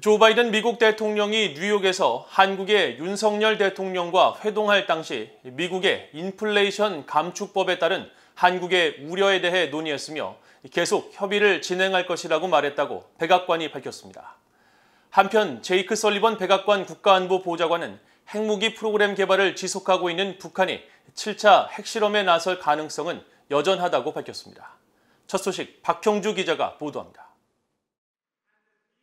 조 바이든 미국 대통령이 뉴욕에서 한국의 윤석열 대통령과 회동할 당시 미국의 인플레이션 감축법에 따른 한국의 우려에 대해 논의했으며 계속 협의를 진행할 것이라고 말했다고 백악관이 밝혔습니다. 한편 제이크 설리번 백악관 국가안보 보좌관은 핵무기 프로그램 개발을 지속하고 있는 북한이 7차 핵실험에 나설 가능성은 여전하다고 밝혔습니다. 첫 소식 박형주 기자가 보도합니다.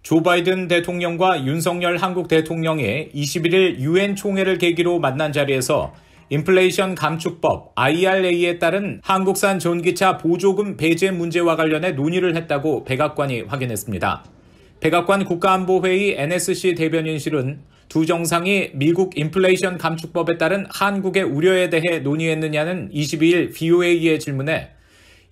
조 바이든 대통령과 윤석열 한국 대통령의 21일 유엔 총회를 계기로 만난 자리에서 인플레이션 감축법 IRA에 따른 한국산 전기차 보조금 배제 문제와 관련해 논의를 했다고 백악관이 확인했습니다. 백악관 국가안보회의 NSC 대변인실은 두 정상이 미국 인플레이션 감축법에 따른 한국의 우려에 대해 논의했느냐는 22일 v o a 의 질문에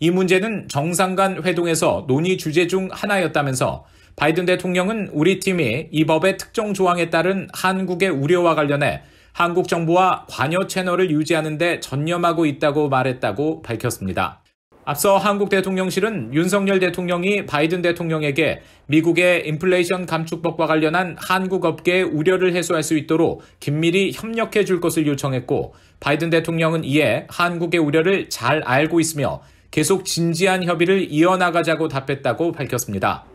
이 문제는 정상 간 회동에서 논의 주제 중 하나였다면서 바이든 대통령은 우리 팀이 이 법의 특정 조항에 따른 한국의 우려와 관련해 한국 정부와 관여 채널을 유지하는 데 전념하고 있다고 말했다고 밝혔습니다. 앞서 한국 대통령실은 윤석열 대통령이 바이든 대통령에게 미국의 인플레이션 감축법과 관련한 한국 업계의 우려를 해소할 수 있도록 긴밀히 협력해 줄 것을 요청했고 바이든 대통령은 이에 한국의 우려를 잘 알고 있으며 계속 진지한 협의를 이어나가자고 답했다고 밝혔습니다.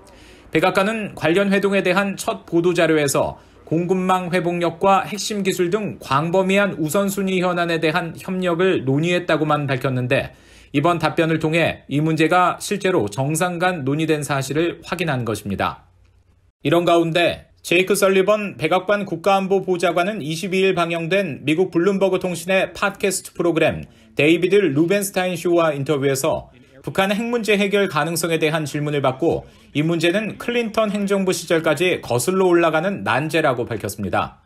백악관은 관련 회동에 대한 첫 보도자료에서 공급망 회복력과 핵심 기술 등 광범위한 우선순위 현안에 대한 협력을 논의했다고만 밝혔는데 이번 답변을 통해 이 문제가 실제로 정상 간 논의된 사실을 확인한 것입니다. 이런 가운데 제이크 설리번 백악관 국가안보보좌관은 22일 방영된 미국 블룸버그 통신의 팟캐스트 프로그램 데이비드 루벤스타인 쇼와 인터뷰에서 북한 핵 문제 해결 가능성에 대한 질문을 받고 이 문제는 클린턴 행정부 시절까지 거슬러 올라가는 난제라고 밝혔습니다.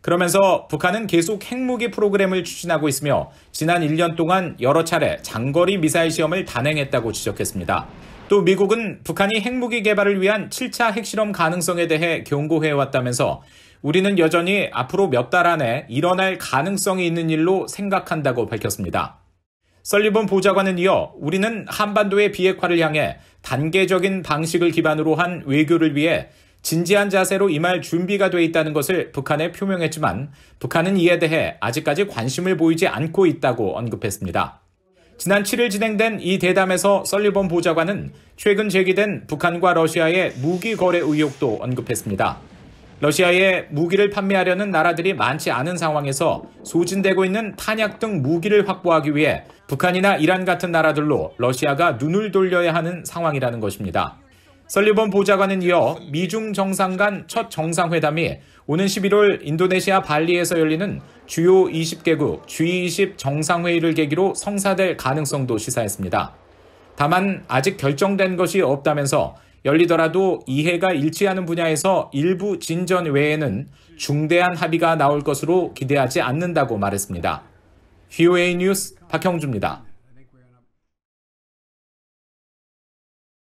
그러면서 북한은 계속 핵무기 프로그램을 추진하고 있으며 지난 1년 동안 여러 차례 장거리 미사일 시험을 단행했다고 지적했습니다. 또 미국은 북한이 핵무기 개발을 위한 7차 핵실험 가능성에 대해 경고해 왔다면서 우리는 여전히 앞으로 몇 달 안에 일어날 가능성이 있는 일로 생각한다고 밝혔습니다. 설리번 보좌관은 이어 우리는 한반도의 비핵화를 향해 단계적인 방식을 기반으로 한 외교를 위해 진지한 자세로 임할 준비가 돼 있다는 것을 북한에 표명했지만 북한은 이에 대해 아직까지 관심을 보이지 않고 있다고 언급했습니다. 지난 7일 진행된 이 대담에서 썰리번 보좌관은 최근 제기된 북한과 러시아의 무기 거래 의혹도 언급했습니다. 러시아에 무기를 판매하려는 나라들이 많지 않은 상황에서 소진되고 있는 탄약 등 무기를 확보하기 위해 북한이나 이란 같은 나라들로 러시아가 눈을 돌려야 하는 상황이라는 것입니다. 설리번 보좌관은 이어 미중 정상 간 첫 정상회담이 오는 11월 인도네시아 발리에서 열리는 주요 20개국 G20 정상회의를 계기로 성사될 가능성도 시사했습니다. 다만 아직 결정된 것이 없다면서 열리더라도 이해가 일치하는 분야에서 일부 진전 외에는 중대한 합의가 나올 것으로 기대하지 않는다고 말했습니다. VOA 뉴스 박형주입니다.